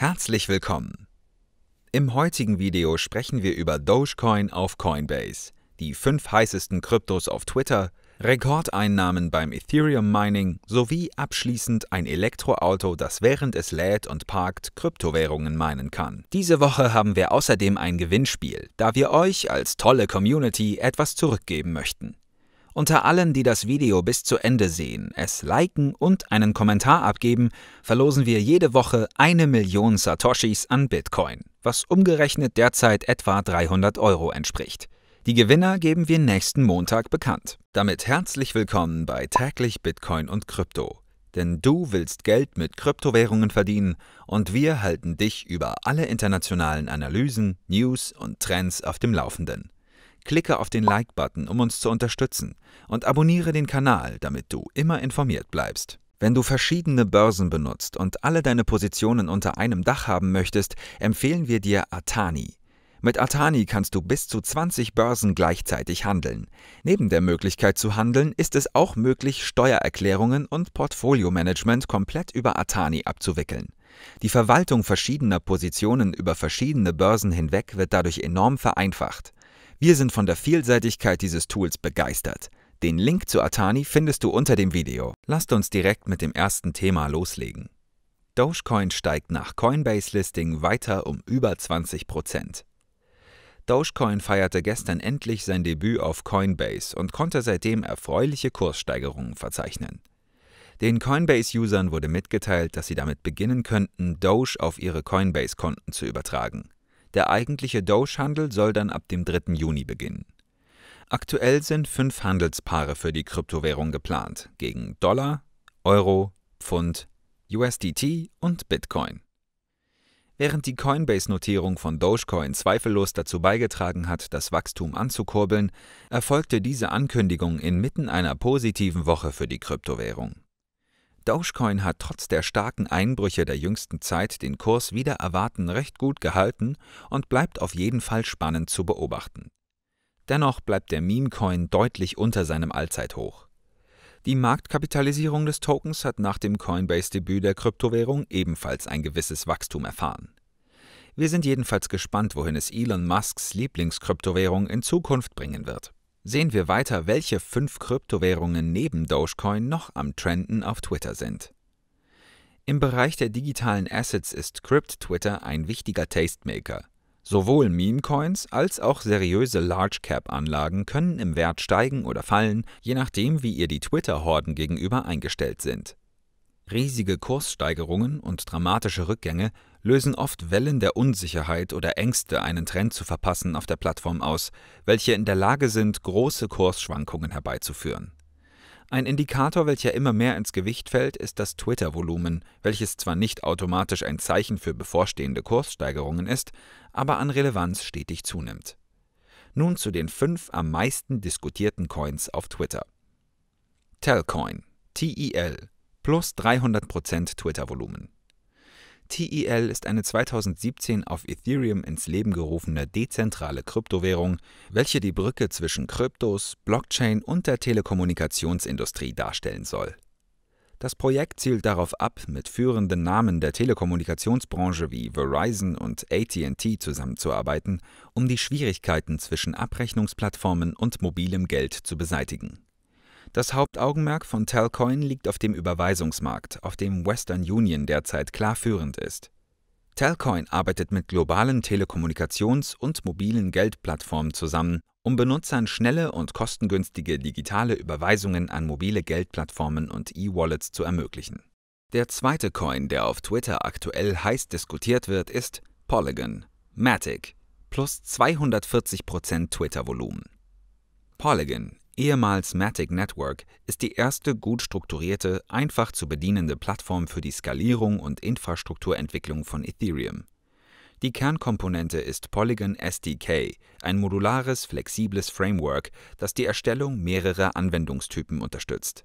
Herzlich willkommen! Im heutigen Video sprechen wir über Dogecoin auf Coinbase, die fünf heißesten Kryptos auf Twitter, Rekordeinnahmen beim Ethereum-Mining sowie abschließend ein Elektroauto, das während es lädt und parkt Kryptowährungen meinen kann. Diese Woche haben wir außerdem ein Gewinnspiel, da wir euch als tolle Community etwas zurückgeben möchten. Unter allen, die das Video bis zu Ende sehen, es liken und einen Kommentar abgeben, verlosen wir jede Woche eine Million Satoshis an Bitcoin, was umgerechnet derzeit etwa 300 Euro entspricht. Die Gewinner geben wir nächsten Montag bekannt. Damit herzlich willkommen bei täglich Bitcoin und Krypto. Denn du willst Geld mit Kryptowährungen verdienen und wir halten dich über alle internationalen Analysen, News und Trends auf dem Laufenden. Klicke auf den Like-Button, um uns zu unterstützen, und abonniere den Kanal, damit du immer informiert bleibst. Wenn du verschiedene Börsen benutzt und alle deine Positionen unter einem Dach haben möchtest, empfehlen wir dir Atani. Mit Atani kannst du bis zu 20 Börsen gleichzeitig handeln. Neben der Möglichkeit zu handeln ist es auch möglich, Steuererklärungen und Portfoliomanagement komplett über Atani abzuwickeln. Die Verwaltung verschiedener Positionen über verschiedene Börsen hinweg wird dadurch enorm vereinfacht. Wir sind von der Vielseitigkeit dieses Tools begeistert. Den Link zu Atani findest du unter dem Video. Lasst uns direkt mit dem ersten Thema loslegen. Dogecoin steigt nach Coinbase-Listing weiter um über 20%. Dogecoin feierte gestern endlich sein Debüt auf Coinbase und konnte seitdem erfreuliche Kurssteigerungen verzeichnen. Den Coinbase-Usern wurde mitgeteilt, dass sie damit beginnen könnten, Doge auf ihre Coinbase-Konten zu übertragen. Der eigentliche Doge-Handel soll dann ab dem 3. Juni beginnen. Aktuell sind fünf Handelspaare für die Kryptowährung geplant gegen Dollar, Euro, Pfund, USDT und Bitcoin. Während die Coinbase-Notierung von Dogecoin zweifellos dazu beigetragen hat, das Wachstum anzukurbeln, erfolgte diese Ankündigung inmitten einer positiven Woche für die Kryptowährung. Dogecoin hat trotz der starken Einbrüche der jüngsten Zeit den Kurs wider Erwarten recht gut gehalten und bleibt auf jeden Fall spannend zu beobachten. Dennoch bleibt der Memecoin deutlich unter seinem Allzeithoch. Die Marktkapitalisierung des Tokens hat nach dem Coinbase-Debüt der Kryptowährung ebenfalls ein gewisses Wachstum erfahren. Wir sind jedenfalls gespannt, wohin es Elon Musks Lieblingskryptowährung in Zukunft bringen wird. Sehen wir weiter, welche fünf Kryptowährungen neben Dogecoin noch am Trenden auf Twitter sind. Im Bereich der digitalen Assets ist Crypt Twitter ein wichtiger Tastemaker. Sowohl Meme-Coins als auch seriöse Large-Cap-Anlagen können im Wert steigen oder fallen, je nachdem, wie ihr die Twitter-Horden gegenüber eingestellt sind. Riesige Kurssteigerungen und dramatische Rückgänge lösen oft Wellen der Unsicherheit oder Ängste, einen Trend zu verpassen, auf der Plattform aus, welche in der Lage sind, große Kursschwankungen herbeizuführen. Ein Indikator, welcher immer mehr ins Gewicht fällt, ist das Twitter-Volumen, welches zwar nicht automatisch ein Zeichen für bevorstehende Kurssteigerungen ist, aber an Relevanz stetig zunimmt. Nun zu den fünf am meisten diskutierten Coins auf Twitter. Telcoin, TEL, plus 300% Twitter-Volumen. TEL ist eine 2017 auf Ethereum ins Leben gerufene dezentrale Kryptowährung, welche die Brücke zwischen Kryptos, Blockchain und der Telekommunikationsindustrie darstellen soll. Das Projekt zielt darauf ab, mit führenden Namen der Telekommunikationsbranche wie Verizon und ATT zusammenzuarbeiten, um die Schwierigkeiten zwischen Abrechnungsplattformen und mobilem Geld zu beseitigen das Hauptaugenmerk von Telcoin liegt auf dem Überweisungsmarkt, auf dem Western Union derzeit klar führend ist. Telcoin arbeitet mit globalen Telekommunikations- und mobilen Geldplattformen zusammen, um Benutzern schnelle und kostengünstige digitale Überweisungen an mobile Geldplattformen und E-Wallets zu ermöglichen. Der zweite Coin, der auf Twitter aktuell heiß diskutiert wird, ist Polygon, Matic, plus 240% Twitter-Volumen. Polygon ehemals Matic Network, ist die erste gut strukturierte, einfach zu bedienende Plattform für die Skalierung und Infrastrukturentwicklung von Ethereum. Die Kernkomponente ist Polygon SDK, ein modulares, flexibles Framework, das die Erstellung mehrerer Anwendungstypen unterstützt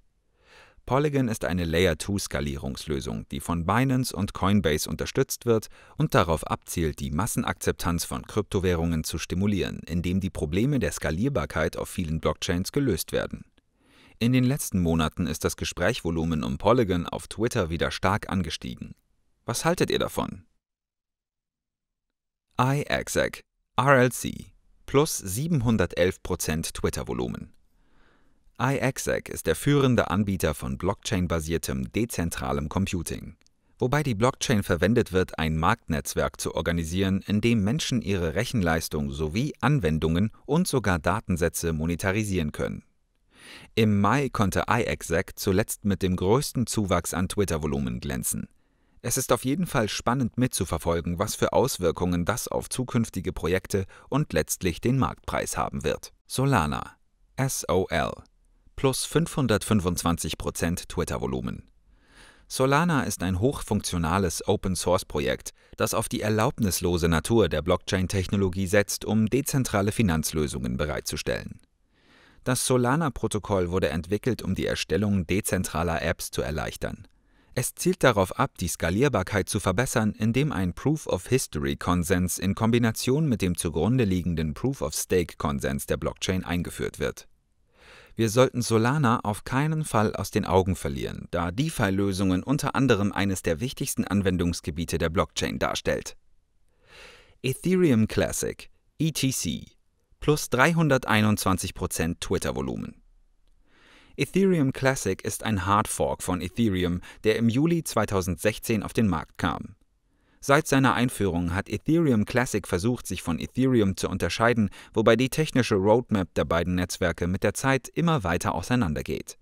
Polygon ist eine Layer-2-Skalierungslösung, die von Binance und Coinbase unterstützt wird und darauf abzielt, die Massenakzeptanz von Kryptowährungen zu stimulieren, indem die Probleme der Skalierbarkeit auf vielen Blockchains gelöst werden. In den letzten Monaten ist das Gesprächsvolumen um Polygon auf Twitter wieder stark angestiegen. Was haltet ihr davon? iExec, RLC, plus 711% Twitter-Volumen iExec ist der führende Anbieter von Blockchain-basiertem dezentralem Computing, wobei die Blockchain verwendet wird, ein Marktnetzwerk zu organisieren, in dem Menschen ihre Rechenleistung sowie Anwendungen und sogar Datensätze monetarisieren können. Im Mai konnte iExec zuletzt mit dem größten Zuwachs an Twitter-Volumen glänzen. Es ist auf jeden Fall spannend mitzuverfolgen, was für Auswirkungen das auf zukünftige Projekte und letztlich den Marktpreis haben wird. Solana SOL plus 525 Prozent Twitter-Volumen. Solana ist ein hochfunktionales Open-Source-Projekt, das auf die erlaubnislose Natur der Blockchain-Technologie setzt, um dezentrale Finanzlösungen bereitzustellen. Das Solana-Protokoll wurde entwickelt, um die Erstellung dezentraler Apps zu erleichtern. Es zielt darauf ab, die Skalierbarkeit zu verbessern, indem ein Proof-of-History-Konsens in Kombination mit dem zugrunde liegenden Proof-of-Stake-Konsens der Blockchain eingeführt wird wir sollten Solana auf keinen Fall aus den Augen verlieren, da DeFi-Lösungen unter anderem eines der wichtigsten Anwendungsgebiete der Blockchain darstellt. Ethereum Classic, ETC, plus 321% Twitter-Volumen. Ethereum Classic ist ein Hardfork von Ethereum, der im Juli 2016 auf den Markt kam. Seit seiner Einführung hat Ethereum Classic versucht, sich von Ethereum zu unterscheiden, wobei die technische Roadmap der beiden Netzwerke mit der Zeit immer weiter auseinandergeht.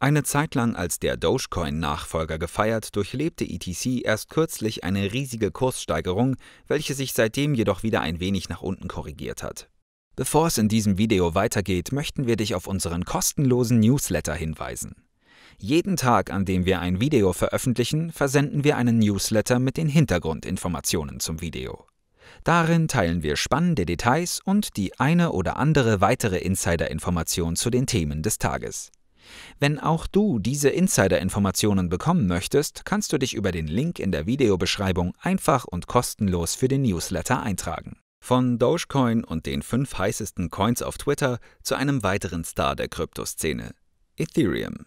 Eine Zeit lang als der Dogecoin-Nachfolger gefeiert, durchlebte ETC erst kürzlich eine riesige Kurssteigerung, welche sich seitdem jedoch wieder ein wenig nach unten korrigiert hat. Bevor es in diesem Video weitergeht, möchten wir dich auf unseren kostenlosen Newsletter hinweisen. Jeden Tag, an dem wir ein Video veröffentlichen, versenden wir einen Newsletter mit den Hintergrundinformationen zum Video. Darin teilen wir spannende Details und die eine oder andere weitere Insiderinformation zu den Themen des Tages. Wenn auch du diese Insiderinformationen bekommen möchtest, kannst du dich über den Link in der Videobeschreibung einfach und kostenlos für den Newsletter eintragen. Von Dogecoin und den fünf heißesten Coins auf Twitter zu einem weiteren Star der Kryptoszene, Ethereum.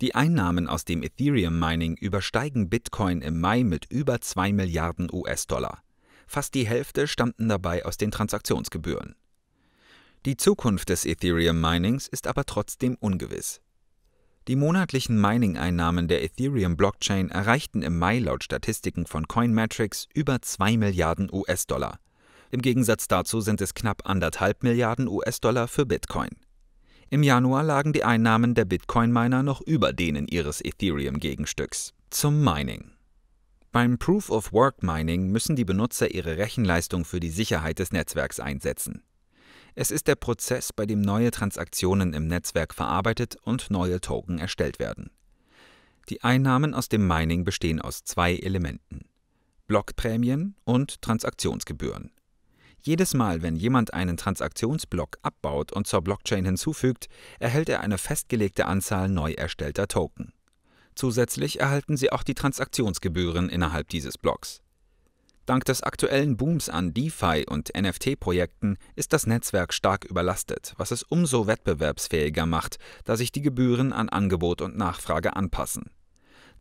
Die Einnahmen aus dem Ethereum-Mining übersteigen Bitcoin im Mai mit über 2 Milliarden US-Dollar. Fast die Hälfte stammten dabei aus den Transaktionsgebühren. Die Zukunft des Ethereum-Minings ist aber trotzdem ungewiss. Die monatlichen Mining-Einnahmen der Ethereum-Blockchain erreichten im Mai laut Statistiken von Coinmetrics über 2 Milliarden US-Dollar. Im Gegensatz dazu sind es knapp anderthalb Milliarden US-Dollar für Bitcoin. Im Januar lagen die Einnahmen der Bitcoin-Miner noch über denen ihres Ethereum-Gegenstücks. Zum Mining. Beim Proof of Work Mining müssen die Benutzer ihre Rechenleistung für die Sicherheit des Netzwerks einsetzen. Es ist der Prozess, bei dem neue Transaktionen im Netzwerk verarbeitet und neue Token erstellt werden. Die Einnahmen aus dem Mining bestehen aus zwei Elementen: Blockprämien und Transaktionsgebühren. Jedes Mal, wenn jemand einen Transaktionsblock abbaut und zur Blockchain hinzufügt, erhält er eine festgelegte Anzahl neu erstellter Token. Zusätzlich erhalten sie auch die Transaktionsgebühren innerhalb dieses Blocks. Dank des aktuellen Booms an DeFi und NFT-Projekten ist das Netzwerk stark überlastet, was es umso wettbewerbsfähiger macht, da sich die Gebühren an Angebot und Nachfrage anpassen.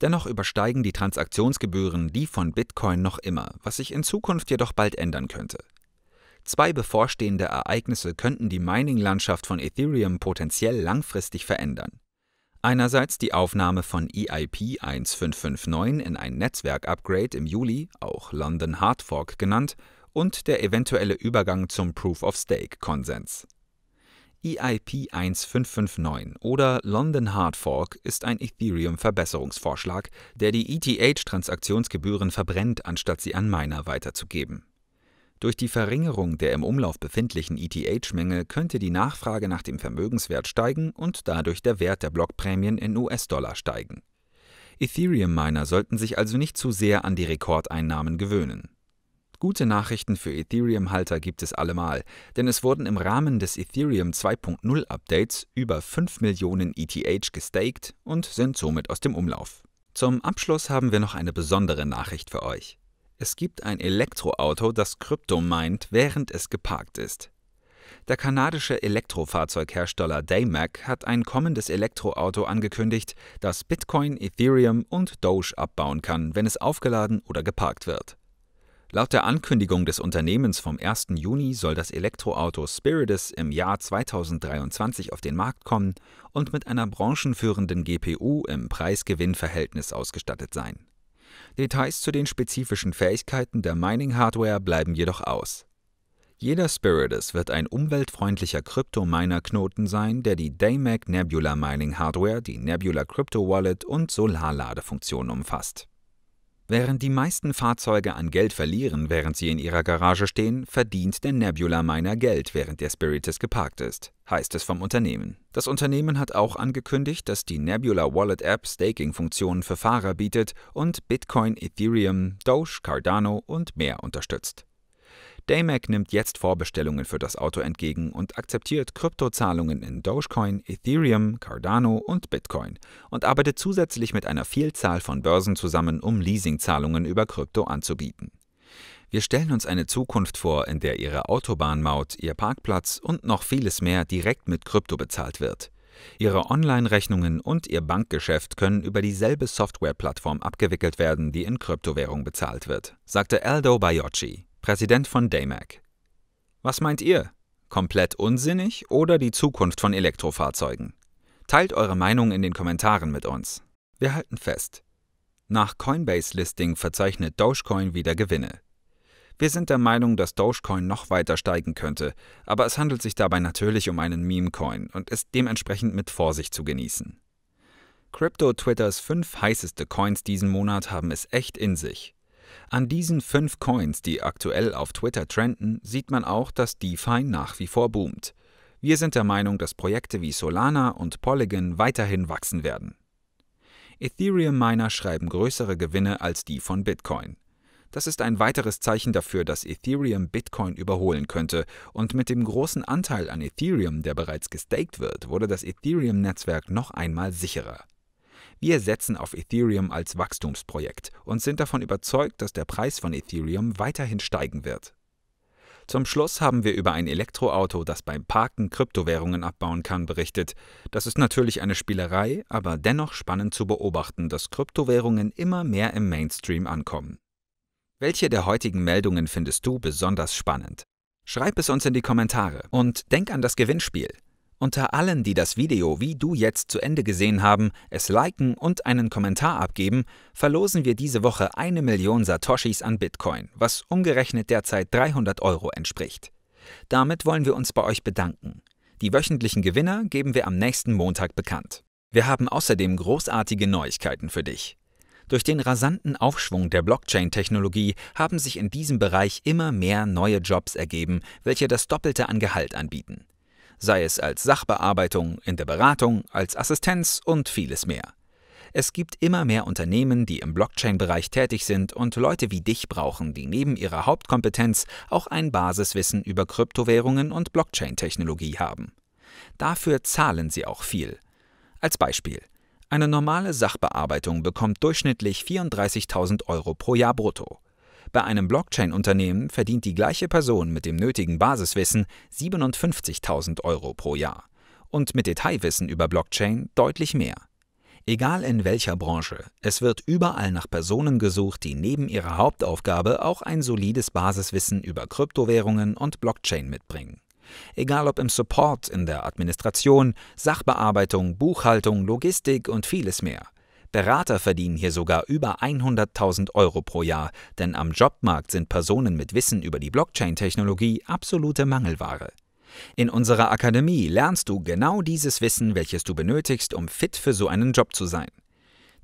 Dennoch übersteigen die Transaktionsgebühren die von Bitcoin noch immer, was sich in Zukunft jedoch bald ändern könnte. Zwei bevorstehende Ereignisse könnten die Mining-Landschaft von Ethereum potenziell langfristig verändern. Einerseits die Aufnahme von EIP 1559 in ein Netzwerk-Upgrade im Juli, auch London Hard Fork genannt, und der eventuelle Übergang zum Proof-of-Stake-Konsens. EIP 1559 oder London Hard Fork ist ein Ethereum-Verbesserungsvorschlag, der die ETH-Transaktionsgebühren verbrennt, anstatt sie an Miner weiterzugeben. Durch die Verringerung der im Umlauf befindlichen ETH-Menge könnte die Nachfrage nach dem Vermögenswert steigen und dadurch der Wert der Blockprämien in US-Dollar steigen. Ethereum-Miner sollten sich also nicht zu sehr an die Rekordeinnahmen gewöhnen. Gute Nachrichten für Ethereum-Halter gibt es allemal, denn es wurden im Rahmen des Ethereum 2.0 Updates über 5 Millionen ETH gestaked und sind somit aus dem Umlauf. Zum Abschluss haben wir noch eine besondere Nachricht für euch. Es gibt ein Elektroauto, das Krypto meint, während es geparkt ist. Der kanadische Elektrofahrzeughersteller Daymac hat ein kommendes Elektroauto angekündigt, das Bitcoin, Ethereum und Doge abbauen kann, wenn es aufgeladen oder geparkt wird. Laut der Ankündigung des Unternehmens vom 1. Juni soll das Elektroauto Spiritus im Jahr 2023 auf den Markt kommen und mit einer branchenführenden GPU im Preis-Gewinn-Verhältnis ausgestattet sein. Details zu den spezifischen Fähigkeiten der Mining-Hardware bleiben jedoch aus. Jeder Spiritus wird ein umweltfreundlicher Krypto-Miner-Knoten sein, der die Daymac Nebula Mining Hardware, die Nebula Crypto Wallet und Solarladefunktion umfasst Während die meisten Fahrzeuge an Geld verlieren, während sie in ihrer Garage stehen, verdient der Nebula Miner Geld, während der Spiritus geparkt ist, heißt es vom Unternehmen. Das Unternehmen hat auch angekündigt, dass die Nebula Wallet App Staking-Funktionen für Fahrer bietet und Bitcoin, Ethereum, Doge, Cardano und mehr unterstützt. Damac nimmt jetzt Vorbestellungen für das Auto entgegen und akzeptiert Kryptozahlungen in Dogecoin, Ethereum, Cardano und Bitcoin und arbeitet zusätzlich mit einer Vielzahl von Börsen zusammen, um Leasingzahlungen über Krypto anzubieten. Wir stellen uns eine Zukunft vor, in der Ihre Autobahnmaut, Ihr Parkplatz und noch vieles mehr direkt mit Krypto bezahlt wird. Ihre Online-Rechnungen und Ihr Bankgeschäft können über dieselbe Software-Plattform abgewickelt werden, die in Kryptowährung bezahlt wird, sagte Aldo Baiocci, Präsident von DAMAC. Was meint ihr? Komplett unsinnig oder die Zukunft von Elektrofahrzeugen? Teilt eure Meinung in den Kommentaren mit uns. Wir halten fest. Nach Coinbase-Listing verzeichnet Dogecoin wieder Gewinne. Wir sind der Meinung, dass Dogecoin noch weiter steigen könnte, aber es handelt sich dabei natürlich um einen Meme-Coin und ist dementsprechend mit Vorsicht zu genießen. Crypto-Twitters fünf heißeste Coins diesen Monat haben es echt in sich. An diesen fünf Coins, die aktuell auf Twitter trenden, sieht man auch, dass DeFi nach wie vor boomt. Wir sind der Meinung, dass Projekte wie Solana und Polygon weiterhin wachsen werden. Ethereum-Miner schreiben größere Gewinne als die von Bitcoin. Das ist ein weiteres Zeichen dafür, dass Ethereum Bitcoin überholen könnte, und mit dem großen Anteil an Ethereum, der bereits gestaked wird, wurde das Ethereum-Netzwerk noch einmal sicherer. Wir setzen auf Ethereum als Wachstumsprojekt und sind davon überzeugt, dass der Preis von Ethereum weiterhin steigen wird. Zum Schluss haben wir über ein Elektroauto, das beim Parken Kryptowährungen abbauen kann, berichtet. Das ist natürlich eine Spielerei, aber dennoch spannend zu beobachten, dass Kryptowährungen immer mehr im Mainstream ankommen. Welche der heutigen Meldungen findest du besonders spannend? Schreib es uns in die Kommentare und denk an das Gewinnspiel. Unter allen, die das Video wie du jetzt zu Ende gesehen haben, es liken und einen Kommentar abgeben, verlosen wir diese Woche eine Million Satoshis an Bitcoin, was umgerechnet derzeit 300 Euro entspricht. Damit wollen wir uns bei euch bedanken. Die wöchentlichen Gewinner geben wir am nächsten Montag bekannt. Wir haben außerdem großartige Neuigkeiten für dich. Durch den rasanten Aufschwung der Blockchain-Technologie haben sich in diesem Bereich immer mehr neue Jobs ergeben, welche das Doppelte an Gehalt anbieten sei es als Sachbearbeitung, in der Beratung, als Assistenz und vieles mehr. Es gibt immer mehr Unternehmen, die im Blockchain-Bereich tätig sind und Leute wie dich brauchen, die neben ihrer Hauptkompetenz auch ein Basiswissen über Kryptowährungen und Blockchain-Technologie haben. Dafür zahlen sie auch viel. Als Beispiel. Eine normale Sachbearbeitung bekommt durchschnittlich 34.000 Euro pro Jahr brutto. Bei einem Blockchain-Unternehmen verdient die gleiche Person mit dem nötigen Basiswissen 57.000 Euro pro Jahr und mit Detailwissen über Blockchain deutlich mehr. Egal in welcher Branche, es wird überall nach Personen gesucht, die neben ihrer Hauptaufgabe auch ein solides Basiswissen über Kryptowährungen und Blockchain mitbringen. Egal ob im Support, in der Administration, Sachbearbeitung, Buchhaltung, Logistik und vieles mehr. Berater verdienen hier sogar über 100.000 Euro pro Jahr, denn am Jobmarkt sind Personen mit Wissen über die Blockchain-Technologie absolute Mangelware. In unserer Akademie lernst du genau dieses Wissen, welches du benötigst, um fit für so einen Job zu sein.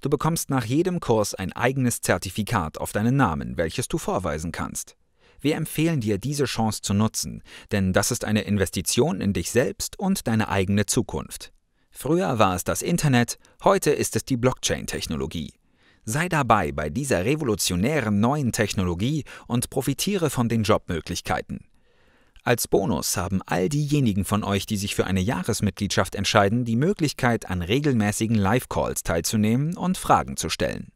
Du bekommst nach jedem Kurs ein eigenes Zertifikat auf deinen Namen, welches du vorweisen kannst. Wir empfehlen dir, diese Chance zu nutzen, denn das ist eine Investition in dich selbst und deine eigene Zukunft. Früher war es das Internet, heute ist es die Blockchain-Technologie. Sei dabei bei dieser revolutionären neuen Technologie und profitiere von den Jobmöglichkeiten. Als Bonus haben all diejenigen von euch, die sich für eine Jahresmitgliedschaft entscheiden, die Möglichkeit, an regelmäßigen Live-Calls teilzunehmen und Fragen zu stellen.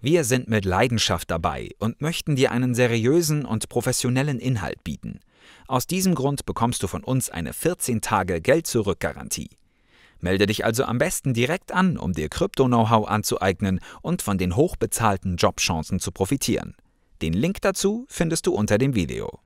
Wir sind mit Leidenschaft dabei und möchten dir einen seriösen und professionellen Inhalt bieten. Aus diesem Grund bekommst du von uns eine 14 Tage Geld-Zurück-Garantie. Melde dich also am besten direkt an, um dir Krypto-Know-how anzueignen und von den hochbezahlten Jobchancen zu profitieren. Den Link dazu findest du unter dem Video.